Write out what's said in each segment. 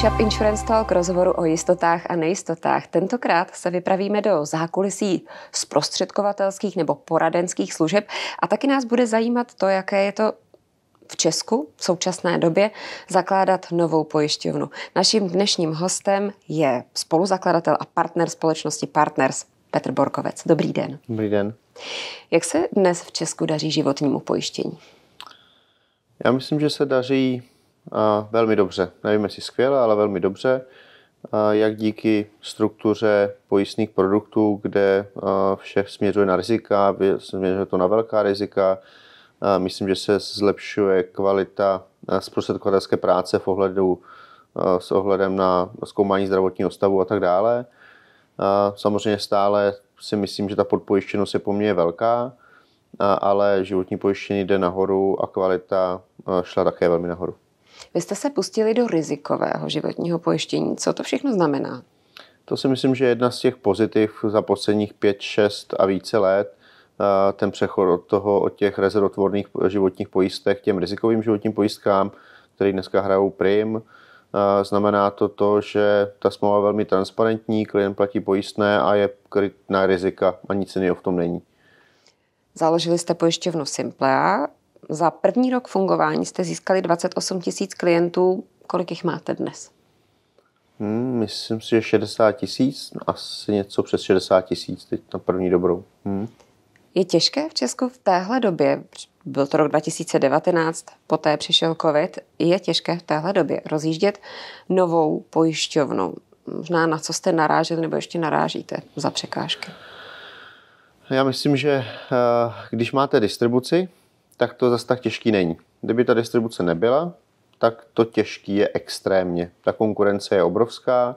Čap Insurance Talk rozhovoru o jistotách a nejistotách. Tentokrát se vypravíme do zákulisí zprostředkovatelských nebo poradenských služeb a taky nás bude zajímat to, jaké je to v Česku v současné době zakládat novou pojišťovnu. Naším dnešním hostem je spoluzakladatel a partner společnosti Partners Petr Borkovec. Dobrý den. Dobrý den. Jak se dnes v Česku daří životnímu pojištění? Já myslím, že se daří velmi dobře. Nevím, jestli skvěle, ale velmi dobře. Jak díky struktuře pojistných produktů, kde vše směřuje na rizika, směřuje to na velká rizika. Myslím, že se zlepšuje kvalita zprostředkovatelské práce v ohledu s ohledem na zkoumání zdravotního stavu a tak dále. Samozřejmě stále si myslím, že ta podpojištěnost je poměrně velká, ale životní pojištění jde nahoru a kvalita šla také velmi nahoru. Vy jste se pustili do rizikového životního pojištění. Co to všechno znamená? To si myslím, že je jedna z těch pozitiv za posledních 5, 6 a více let, ten přechod od toho, od těch rezervotvorných životních pojistek k těm rizikovým životním pojistkám, které dneska hrajou prim, znamená to to, že ta smlouva je velmi transparentní, klient platí pojistné a je kryt na rizika a nic jiného v tom není. Založili jste pojišťovnu Simplea, za první rok fungování jste získali 28 tisíc klientů. Kolik jich máte dnes? Hmm, myslím si, že 60 tisíc, no, asi něco přes 60 tisíc teď na první dobrou. Hmm. Je těžké v Česku v téhle době, byl to rok 2019, poté přišel covid, je těžké v téhle době rozjíždět novou pojišťovnu. Možná na co jste naráželi nebo ještě narážíte za překážky? Já myslím, že eh, když máte distribuci, tak to zase tak těžký není. Kdyby ta distribuce nebyla, tak to těžký je extrémně. Ta konkurence je obrovská.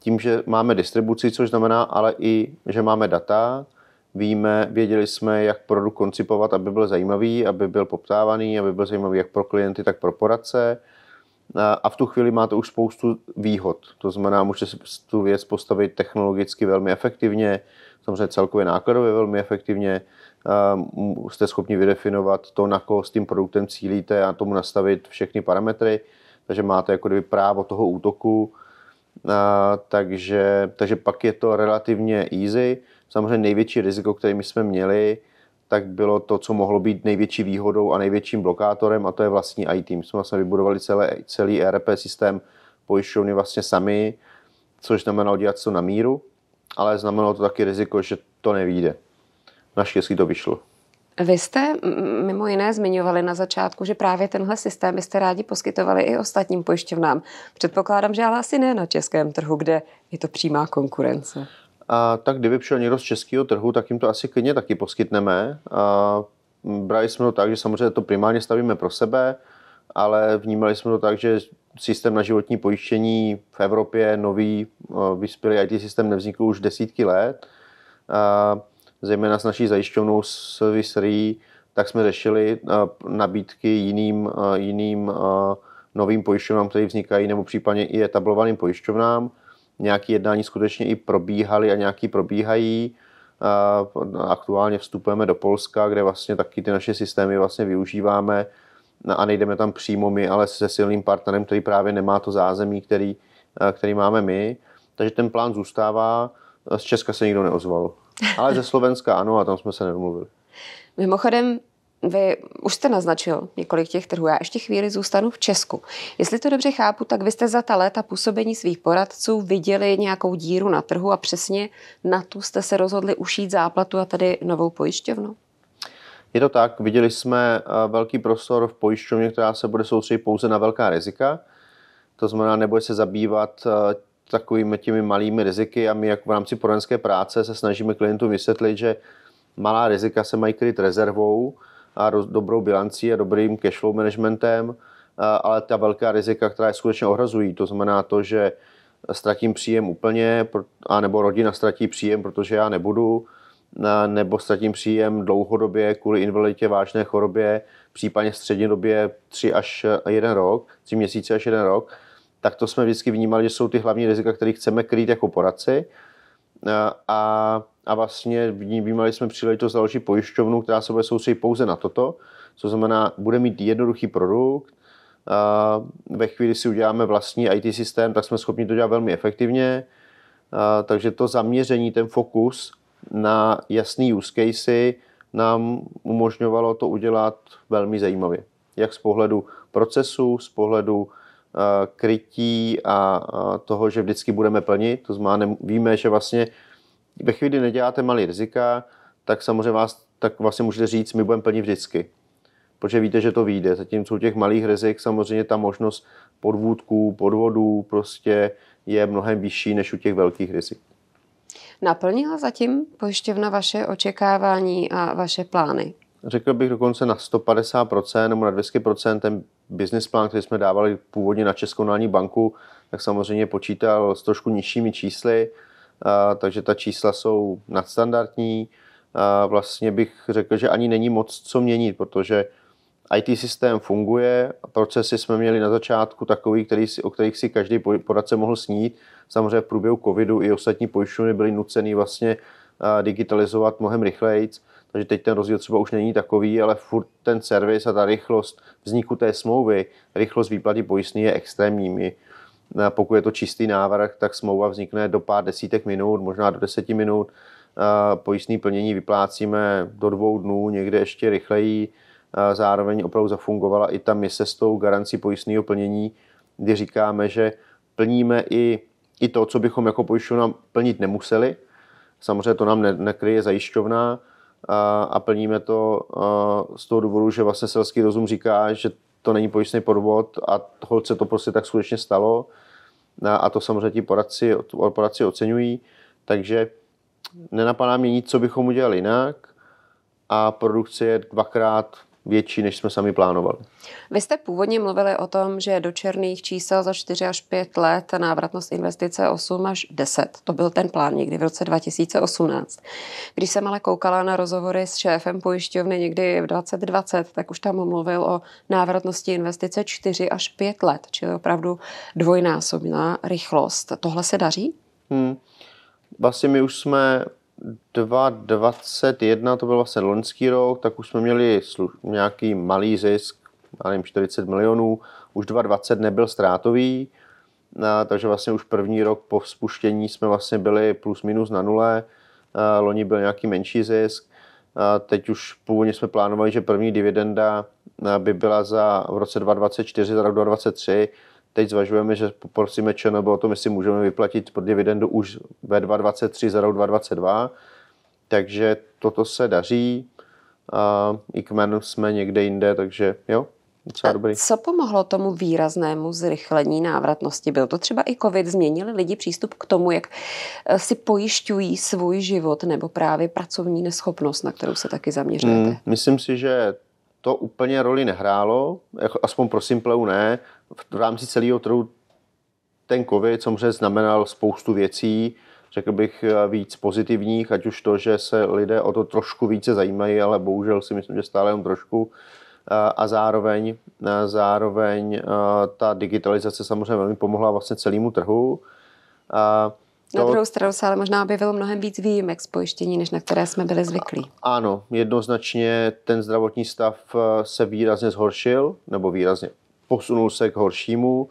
Tím, že máme distribuci, což znamená ale i, že máme data, víme, věděli jsme, jak produkt koncipovat, aby byl zajímavý, aby byl poptávaný, aby byl zajímavý jak pro klienty, tak pro poradce. A v tu chvíli máte už spoustu výhod. To znamená, můžete tu věc postavit technologicky velmi efektivně, samozřejmě celkově nákladově velmi efektivně, jste schopni vydefinovat to, na koho s tím produktem cílíte a tomu nastavit všechny parametry, takže máte jako kdyby právo toho útoku, a, takže, takže pak je to relativně easy. Samozřejmě největší riziko, které my jsme měli, tak bylo to, co mohlo být největší výhodou a největším blokátorem, a to je vlastní IT. My jsme vlastně vybudovali celé, celý ERP systém pojišťovny vlastně sami, což znamenalo udělat to na míru, ale znamenalo to taky riziko, že to nevíde naštěstí to vyšlo. Vy jste mimo jiné zmiňovali na začátku, že právě tenhle systém byste rádi poskytovali i ostatním pojišťovnám. Předpokládám, že ale asi ne na českém trhu, kde je to přímá konkurence. A, tak kdyby přišel někdo z českého trhu, tak jim to asi klidně taky poskytneme. A, brali jsme to tak, že samozřejmě to primárně stavíme pro sebe, ale vnímali jsme to tak, že systém na životní pojištění v Evropě, nový, vyspělý IT systém nevznikl už desítky let. A, zejména s naší zajišťovnou Service RE, tak jsme řešili eh, nabídky jiným, eh, jiným eh, novým pojišťovnám, které vznikají, nebo případně i etablovaným pojišťovnám. Nějaké jednání skutečně i probíhaly a nějaký probíhají. Aktuálně vstupujeme do Polska, kde vlastně taky ty naše systémy vlastně využíváme no a nejdeme tam přímo my, ale se silným partnerem, který právě nemá to zázemí, který, který máme my. Takže ten plán zůstává. Z Česka se nikdo neozval. Ale ze Slovenska ano a tam jsme se nedomluvili. Mimochodem, vy už jste naznačil několik těch trhů, já ještě chvíli zůstanu v Česku. Jestli to dobře chápu, tak vy jste za ta léta působení svých poradců viděli nějakou díru na trhu a přesně na tu jste se rozhodli ušít záplatu a tady novou pojišťovnu? Je to tak, viděli jsme eh, velký prostor v pojišťovně, která se bude soustředit pouze na velká rizika, to znamená, nebude se zabývat eh, takovými těmi malými riziky a my jako v rámci poradenské práce se snažíme klientům vysvětlit, že malá rizika se mají kryt rezervou a dobrou bilancí a dobrým cashflow managementem, ale ta velká rizika, která je skutečně ohrazují, to znamená to, že ztratím příjem úplně, a nebo rodina ztratí příjem, protože já nebudu, nebo ztratím příjem dlouhodobě kvůli invaliditě, vážné chorobě, případně střednědobě 3 až 1 rok, 3 měsíce až 1 rok, tak to jsme vždycky vnímali, že jsou ty hlavní rizika, které chceme krýt jako poradci. A, a vlastně vnímali jsme příležitost založit pojišťovnu, která se bude soustředit pouze na toto, co znamená, bude mít jednoduchý produkt, a ve chvíli, si uděláme vlastní IT systém, tak jsme schopni to dělat velmi efektivně, a, takže to zaměření, ten fokus na jasný use case nám umožňovalo to udělat velmi zajímavě. Jak z pohledu procesu, z pohledu Eh, krytí a eh, toho, že vždycky budeme plnit. To znamená, víme, že vlastně ve chvíli, kdy neděláte malý rizika, tak samozřejmě vás tak vlastně můžete říct, my budeme plnit vždycky. Protože víte, že to vyjde. Zatímco u těch malých rizik samozřejmě ta možnost podvůdků, podvodů prostě je mnohem vyšší než u těch velkých rizik. Naplnila zatím pojišťovna vaše očekávání a vaše plány? Řekl bych dokonce na 150% nebo na 200% ten business plán, který jsme dávali původně na Českou národní banku, tak samozřejmě počítal s trošku nižšími čísly, a, takže ta čísla jsou nadstandardní. A vlastně bych řekl, že ani není moc co měnit, protože IT systém funguje, procesy jsme měli na začátku takový, který si, o kterých si každý poradce mohl snít. Samozřejmě v průběhu covidu i ostatní pojišťovny byly nuceny vlastně digitalizovat mnohem rychleji takže teď ten rozdíl třeba už není takový, ale furt ten servis a ta rychlost vzniku té smlouvy, rychlost výplaty pojistný je extrémní. My, eh, pokud je to čistý návrh, tak smlouva vznikne do pár desítek minut, možná do deseti minut. Eh, Pojistné plnění vyplácíme do dvou dnů, někde ještě rychleji. Eh, zároveň opravdu zafungovala i ta mise s tou garancí pojistného plnění, kdy říkáme, že plníme i, i to, co bychom jako pojišťovna plnit nemuseli. Samozřejmě to nám ne, nekryje zajišťovna, a plníme to z toho důvodu, že vlastně selský rozum říká, že to není pojistný podvod a holce to prostě tak skutečně stalo a to samozřejmě ti poradci, poradci oceňují, takže nenapadá mě nic, co bychom udělali jinak a produkce je dvakrát větší, než jsme sami plánovali. Vy jste původně mluvili o tom, že do černých čísel za 4 až 5 let návratnost investice 8 až 10. To byl ten plán někdy v roce 2018. Když jsem ale koukala na rozhovory s šéfem pojišťovny někdy v 2020, tak už tam mluvil o návratnosti investice 4 až 5 let, čili opravdu dvojnásobná rychlost. Tohle se daří? Hmm. Vlastně my už jsme 2021, to byl vlastně loňský rok, tak už jsme měli nějaký malý zisk, já nevím, 40 milionů, už 2020 nebyl ztrátový, a, takže vlastně už první rok po spuštění jsme vlastně byli plus minus na nule, a, loni byl nějaký menší zisk, a teď už původně jsme plánovali, že první dividenda by byla za v roce 2024, za rok 2023, teď zvažujeme, že poprosíme ČNB o tom, jestli můžeme vyplatit pro dividendu už ve 2023 za rok 2022. Takže toto se daří. A I kmen jsme někde jinde, takže jo, docela dobrý. A co pomohlo tomu výraznému zrychlení návratnosti? Byl to třeba i covid? Změnili lidi přístup k tomu, jak eh, si pojišťují svůj život nebo právě pracovní neschopnost, na kterou se taky zaměřujete? Hmm, myslím si, že to úplně roli nehrálo, jako aspoň pro Simpleu ne. V rámci celého trhu ten COVID samozřejmě znamenal spoustu věcí, řekl bych eh, víc pozitivních, ať už to, že se lidé o to trošku více zajímají, ale bohužel si myslím, že stále jen trošku. Eh, a zároveň, eh, zároveň ta digitalizace samozřejmě velmi pomohla vlastně celému trhu. A na druhou stranu se ale možná objevilo mnohem víc výjimek z pojištění, než na které jsme byli zvyklí. Ano, jednoznačně ten zdravotní stav eh, se výrazně zhoršil, nebo výrazně posunul se k horšímu.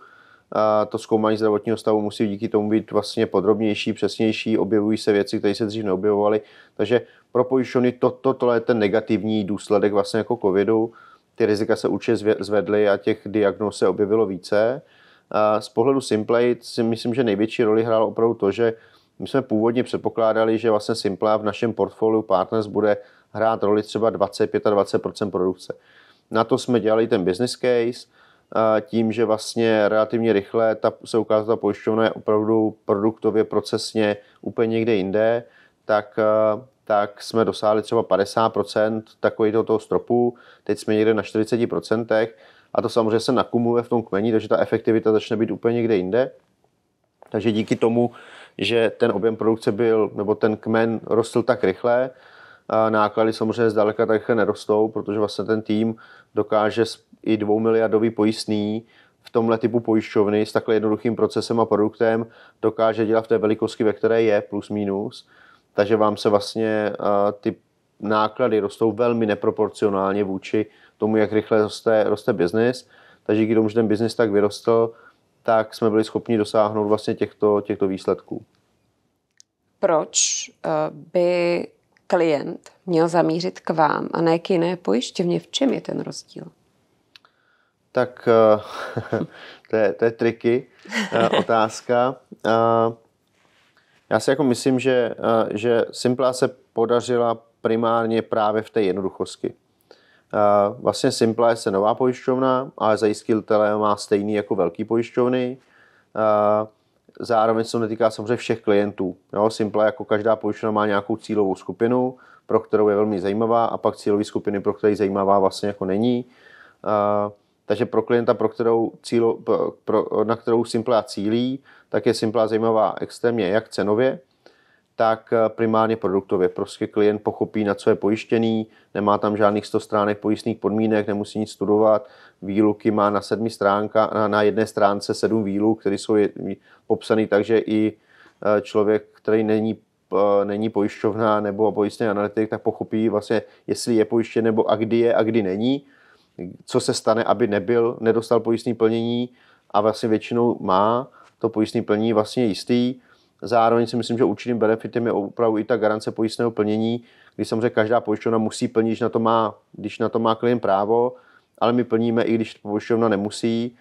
A to zkoumání zdravotního stavu musí díky tomu být vlastně podrobnější, přesnější, objevují se věci, které se dřív neobjevovaly. Takže pro pojišťovny toto, to, je ten negativní důsledek vlastně jako covidu. Ty rizika se určitě zvedly a těch diagnóz se objevilo více. Z pohledu Simplay si myslím, že největší roli hrál opravdu to, že my jsme původně předpokládali, že vlastně Simpla v našem portfoliu Partners bude hrát roli třeba 20-25 produkce. Na to jsme dělali ten business case, tím, že vlastně relativně rychle ta, se ukázala pojišťovna je opravdu produktově, procesně úplně někde jinde, tak, tak jsme dosáhli třeba 50% takového toho stropu, teď jsme někde na 40%, a to samozřejmě se nakumuluje v tom kmeni, takže ta efektivita začne být úplně někde jinde. Takže díky tomu, že ten objem produkce byl, nebo ten kmen rostl tak rychle, a náklady samozřejmě zdaleka tak rychle nerostou, protože vlastně ten tým dokáže i dvou miliardový pojistný v tomhle typu pojišťovny s takhle jednoduchým procesem a produktem dokáže dělat v té velikosti, ve které je, plus minus. Takže vám se vlastně ty náklady rostou velmi neproporcionálně vůči tomu, jak rychle roste, roste biznis. Takže díky tomu, že ten biznis tak vyrostl, tak jsme byli schopni dosáhnout vlastně těchto, těchto výsledků. Proč eh, by klient měl zamířit k vám a ne k jiné pojišťovně? V čem je ten rozdíl? Tak eh, to je, to je triky eh, otázka. Já si jako myslím, že, že Simpla se podařila primárně právě v té jednoduchosti. Vlastně Simple je nová pojišťovna, ale zajistitelé má stejný jako velký pojišťovny. Zároveň se to netýká samozřejmě všech klientů. Jo, Simple jako každá pojišťovna má nějakou cílovou skupinu, pro kterou je velmi zajímavá a pak cílové skupiny, pro které zajímavá vlastně jako není. Takže pro klienta, pro kterou cílo, pro, pro, na kterou Simple cílí, tak je Simple zajímavá extrémně jak cenově, tak eh, primárně produktově. Prostě klient pochopí, na co je pojištěný, nemá tam žádných 100 stránek pojistných podmínek, nemusí nic studovat, výluky má na sedmi stránka, na, jedné stránce sedm výluk, které jsou popsané takže i eh, člověk, který není eh, není pojišťovna nebo pojistný analytik, tak pochopí vlastně, jestli je pojištěn nebo a kdy je a kdy není, co se stane, aby nebyl, nedostal pojistný plnění a vlastně většinou má to pojistný plnění vlastně jistý, Zároveň si myslím, že určitým benefitem je opravdu i ta garance pojistného plnění, kdy samozřejmě každá pojišťovna musí plnit, když na to má, když na to má klient právo, ale my plníme, i když pojišťovna nemusí,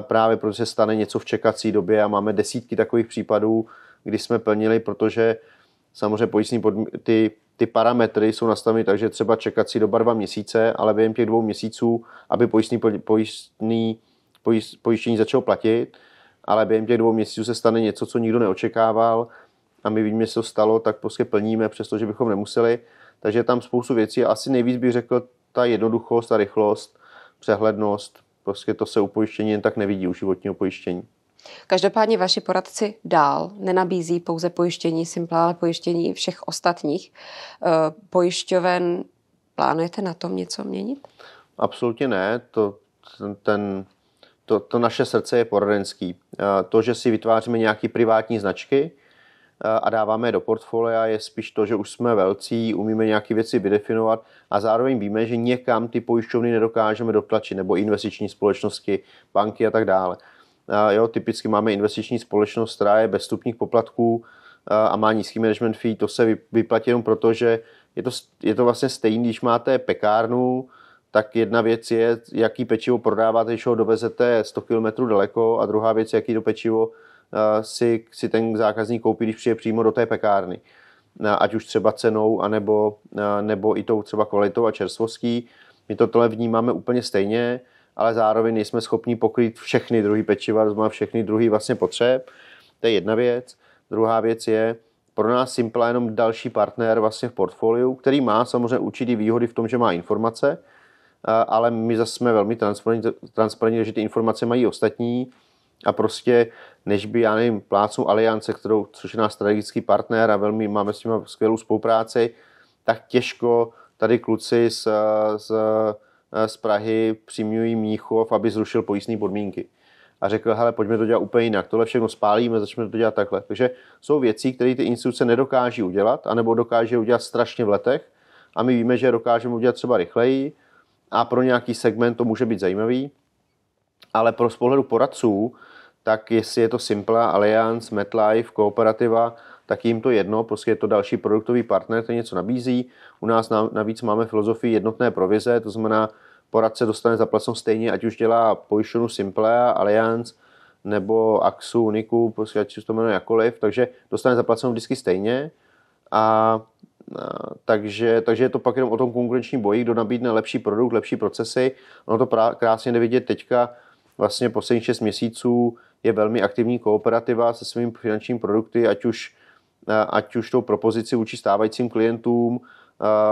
právě protože se stane něco v čekací době a máme desítky takových případů, kdy jsme plnili, protože samozřejmě pojistní podmi- ty, ty parametry jsou nastaveny tak, že třeba čekací doba dva měsíce, ale během těch dvou měsíců, aby pojistný, pojistný, pojist, pojištění začalo platit, ale během těch dvou měsíců se stane něco, co nikdo neočekával a my víme, že se to stalo, tak prostě plníme, přestože bychom nemuseli. Takže je tam spoustu věcí a asi nejvíc bych řekl ta jednoduchost, ta rychlost, přehlednost, prostě to se u pojištění jen tak nevidí, u životního pojištění. Každopádně vaši poradci dál nenabízí pouze pojištění Simpla, ale pojištění všech ostatních eh, pojišťoven. Plánujete na tom něco měnit? Absolutně ne. To, ten, ten to, to naše srdce je poradenský. To, že si vytváříme nějaké privátní značky a dáváme je do portfolia, je spíš to, že už jsme velcí, umíme nějaké věci vydefinovat a zároveň víme, že někam ty pojišťovny nedokážeme dotlačit, nebo investiční společnosti, banky a tak dále. Jo, typicky máme investiční společnost, která je bez stupních poplatků a má nízký management fee, to se vyplatí jenom proto, že je to, je to vlastně stejný, když máte pekárnu, tak jedna věc je, jaký pečivo prodáváte, když ho dovezete 100 km daleko a druhá věc, jaký to pečivo eh, si, si ten zákazník koupí, když přijde přímo do té pekárny. Eh, ať už třeba cenou, anebo, eh, nebo i tou třeba kvalitou a čerstvostí. My to tohle vnímáme úplně stejně, ale zároveň nejsme schopni pokrýt všechny druhy pečiva, to všechny druhy vlastně potřeb. To je jedna věc. Druhá věc je, pro nás Simple jenom další partner vlastně v portfoliu, který má samozřejmě určitý výhody v tom, že má informace, ale my zase jsme velmi transparentní, transparentní že ty informace mají ostatní a prostě než by, já nevím, plácnou Aliance, kterou, což je náš strategický partner a velmi máme s nimi skvělou spolupráci, tak těžko tady kluci z, z, z Prahy přimňují Mníchov, aby zrušil pojistné podmínky. A řekl, hele, pojďme to dělat úplně jinak, tohle všechno spálíme, začneme to dělat takhle. Takže jsou věci, které ty instituce nedokáží udělat, anebo dokáže udělat strašně v letech, a my víme, že dokážeme udělat třeba rychleji, a pro nějaký segment to může být zajímavý, ale pro pohledu poradců, tak jestli je to Simpla, Alliance, MetLife, Kooperativa, tak jim to jedno, prostě je to další produktový partner, který něco nabízí. U nás navíc máme filozofii jednotné provize, to znamená, poradce dostane zaplaceno stejně, ať už dělá pojišťovnu Simple, Alliance, nebo Axu, Uniku, prostě ať už to jmenuje jakoliv, takže dostane zaplaceno vždycky stejně a takže, takže je to pak jenom o tom konkurenčním boji, kdo nabídne lepší produkt, lepší procesy. Ono to prá, krásně nevidět teďka, vlastně posledních 6 měsíců je velmi aktivní kooperativa se svými finančními produkty, ať už, ať už tou propozici vůči stávajícím klientům,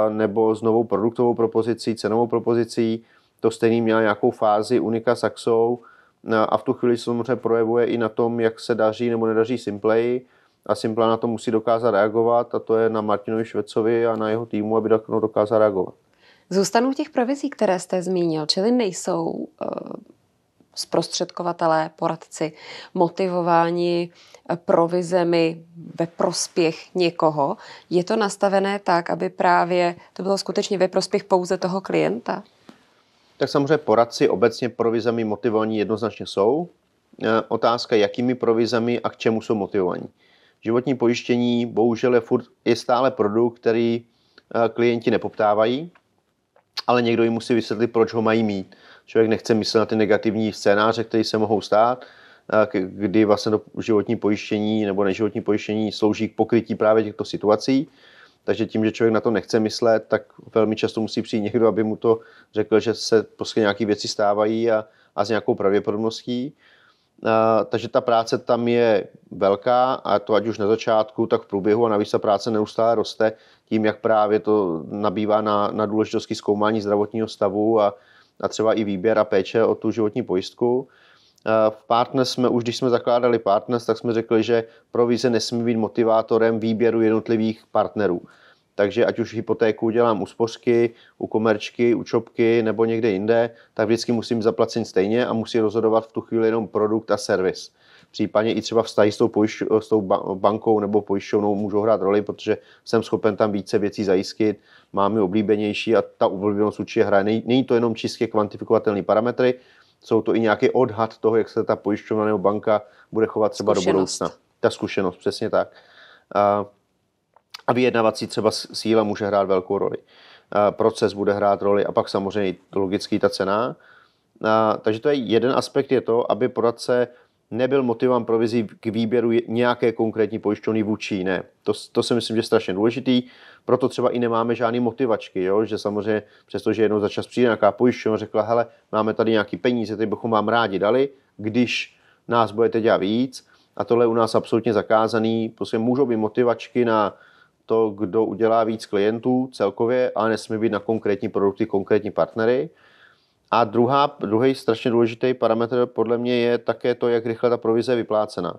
nebo s novou produktovou propozicí, cenovou propozicí. To stejný měla nějakou fázi Unika Saxou a v tu chvíli se samozřejmě projevuje i na tom, jak se daří nebo nedaří Simplay a Simpla na to musí dokázat reagovat a to je na Martinovi Švecovi a na jeho týmu, aby no, dokázal reagovat. Zůstanou těch provizí, které jste zmínil, čili nejsou uh, zprostředkovatelé, poradci motivováni eh, provizemi ve prospěch někoho. Je to nastavené tak, aby právě to bylo skutečně ve prospěch pouze toho klienta? Tak samozřejmě poradci obecně provizemi motivovaní jednoznačně jsou. Eh, otázka, jakými provizemi a k čemu jsou motivovaní životní pojištění bohužel je, furt, je stále produkt, který eh, klienti nepoptávají, ale někdo jim musí vysvětlit, proč ho mají mít. Člověk nechce myslet na ty negativní scénáře, které se mohou stát, eh, kdy vlastně to životní pojištění nebo neživotní pojištění slouží k pokrytí právě těchto situací. Takže tím, že člověk na to nechce myslet, tak velmi často musí přijít někdo, aby mu to řekl, že se prostě nějaké věci stávají a, a s nějakou pravděpodobností takže ta práce tam je velká a to ať už na začátku, tak v průběhu a navíc ta práce neustále roste tím, jak právě to nabývá na, na důležitosti zkoumání zdravotního stavu a, a třeba i výběr a péče o tu životní pojistku. V Partners jsme, už když jsme zakládali Partners, tak jsme řekli, že provize nesmí být motivátorem výběru jednotlivých partnerů takže ať už hypotéku dělám u spořky, u komerčky, u čopky nebo někde jinde, tak vždycky musím zaplacit stejně a musí rozhodovat v tu chvíli jenom produkt a servis. Případně i třeba vztahy s tou, pojišť, s tou bankou nebo pojišťovnou můžou hrát roli, protože jsem schopen tam více věcí zajistit, mám je oblíbenější a ta oblíbenost určitě hraje. Není to jenom čistě kvantifikovatelné parametry, jsou to i nějaký odhad toho, jak se ta pojišťovna nebo banka bude chovat třeba zkušenost. do budoucna. Ta zkušenost, přesně tak. Uh, a vyjednavací třeba síla může hrát velkou roli. Proces bude hrát roli a pak samozřejmě logicky ta cena. Takže to je jeden aspekt, je to, aby poradce nebyl motivován provizí k výběru nějaké konkrétní pojišťovny vůči jiné. To, to si myslím, že je strašně důležitý, proto třeba i nemáme žádné motivačky, jo? že samozřejmě přestože jednou za čas přijde nějaká pojišťovna, řekla, hele, máme tady nějaký peníze, ty bychom vám rádi dali, když nás budete dělat víc a tohle je u nás absolutně zakázaný, prostě můžou být motivačky na to, kdo udělá víc klientů celkově, ale nesmí být na konkrétní produkty konkrétní partnery. A druhá, druhý strašně důležitý parametr podle mě je také to, jak rychle ta provize je vyplácena.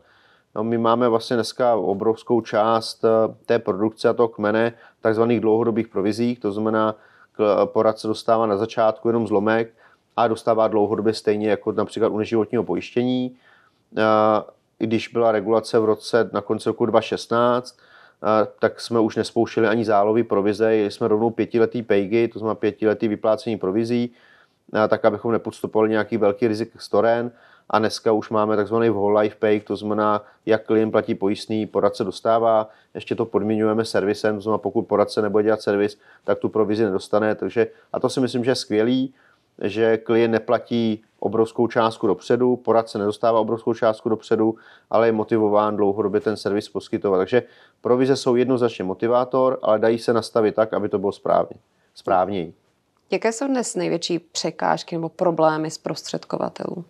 No, my máme vlastně dneska obrovskou část eh, té produkce a toho kmene takzvaných dlouhodobých provizí, to znamená, eh, poradce dostává na začátku jenom zlomek a dostává dlouhodobě stejně jako například u neživotního pojištění. Eh, i Když byla regulace v roce na konci roku 2016, tak jsme už nespouštěli ani zálovy provize, jeli jsme rovnou pětiletý pejgy, to znamená pětiletý vyplácení provizí, tak abychom nepodstupovali nějaký velký rizik z toren. A dneska už máme takzvaný whole life pay, to znamená, jak klient platí pojistný, poradce dostává, ještě to podmiňujeme servisem, to znamená, pokud poradce nebude dělat servis, tak tu provizi nedostane. Takže, a to si myslím, že je skvělý že klient neplatí obrovskou částku dopředu, poradce nedostává obrovskou částku dopředu, ale je motivován dlouhodobě ten servis poskytovat. Takže provize jsou jednoznačně motivátor, ale dají se nastavit tak, aby to bylo správně, správněji. Jaké jsou dnes největší překážky nebo problémy zprostředkovatelů?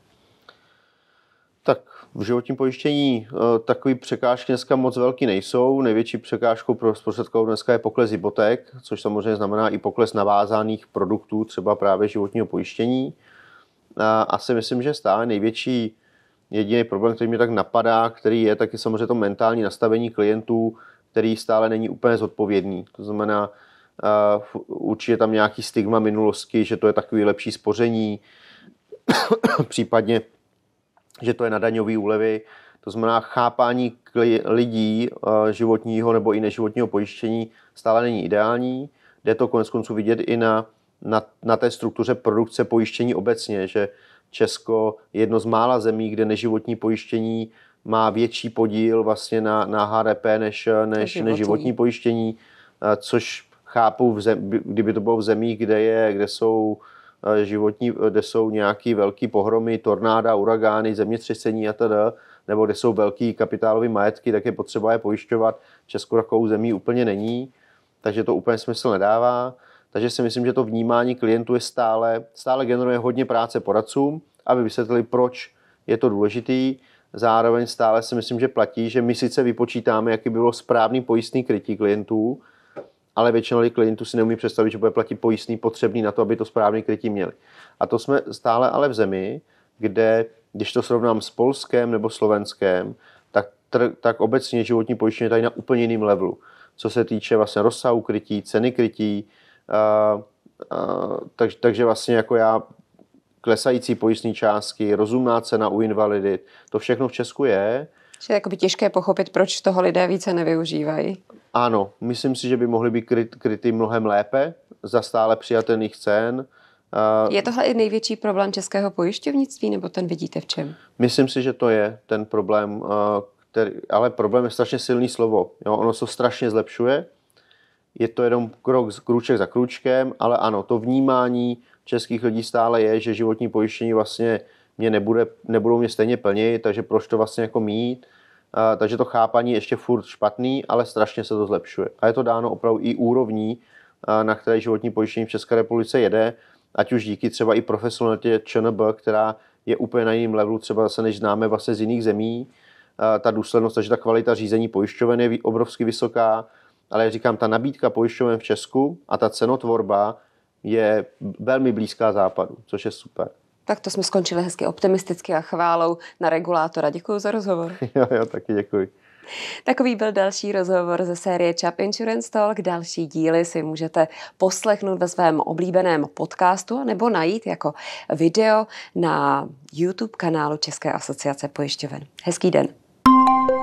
Tak v životním pojištění eh, takové překážky dneska moc velký nejsou. Největší překážkou pro zprostředkovou dneska je pokles hypoték, což samozřejmě znamená i pokles navázaných produktů, třeba právě životního pojištění. A asi myslím, že stále největší jediný problém, který mě tak napadá, který je, tak je samozřejmě to mentální nastavení klientů, který stále není úplně zodpovědný. To znamená, uh, určitě tam nějaký stigma minulosti, že to je takový lepší spoření, případně že to je na daňové úlevy, to znamená chápání lidí eh, životního nebo i neživotního pojištění stále není ideální. Jde to konec konců vidět i na, na, na té struktuře produkce pojištění obecně, že Česko je jedno z mála zemí, kde neživotní pojištění má větší podíl vlastně na, na HDP než, než životní. neživotní pojištění, eh, což chápu, v zem, kdyby to bylo v zemích, kde, je, kde jsou uh, Eh, životní, eh, kde jsou nějaký velký pohromy, tornáda, uragány, zemětřesení a teda, nebo kde jsou velký kapitálové majetky, tak je potřeba je pojišťovat. Českou takovou zemí úplně není, takže to úplně smysl nedává. Takže si myslím, že to vnímání klientů je stále, stále generuje hodně práce poradcům, aby vysvětlili, proč je to důležitý. Zároveň stále si myslím, že platí, že my sice vypočítáme, jaký by bylo správný pojistný krytí klientů, ale většina klientů si neumí představit, že bude platit pojistný potřebný na to, aby to správně krytí měli. A to jsme stále ale v zemi, kde, když to srovnám s Polskem nebo Slovenskem, tak, tr- tak obecně životní pojištění je tady na úplně jiném levelu. Co se týče vlastně rozsahu krytí, ceny krytí, uh, uh, tak, takže vlastně jako já klesající pojistní částky, rozumná cena u invalidit, to všechno v Česku je. Je jakoby těžké pochopit, proč toho lidé více nevyužívají. Ano, myslím si, že by mohly být kryt, kryty mnohem lépe za stále přijatelných cen. Je tohle i největší problém českého pojišťovnictví, nebo ten vidíte v čem? Myslím si, že to je ten problém, který, ale problém je strašně silný slovo. Jo, ono se strašně zlepšuje, je to jenom krok, krůček za krůčkem, ale ano, to vnímání českých lidí stále je, že životní pojištění vlastně mě nebude, nebudou mě stejně plnit, takže proč to vlastně jako mít takže to chápaní ještě furt špatný, ale strašně se to zlepšuje. A je to dáno opravdu i úrovní, na které životní pojištění v České republice jede, ať už díky třeba i profesionalitě ČNB, která je úplně na jiném levelu, třeba zase než známe vlastně z jiných zemí. Ta důslednost, takže ta kvalita řízení pojišťoven je obrovsky vysoká, ale jak říkám, ta nabídka pojišťoven v Česku a ta cenotvorba je velmi blízká západu, což je super. Tak to jsme skončili hezky optimisticky a chválou na regulátora. Děkuji za rozhovor. Jo, jo, taky děkuji. Takový byl další rozhovor ze série Chap Insurance Talk. Další díly si můžete poslechnout ve svém oblíbeném podcastu nebo najít jako video na YouTube kanálu České asociace pojišťoven. Hezký den.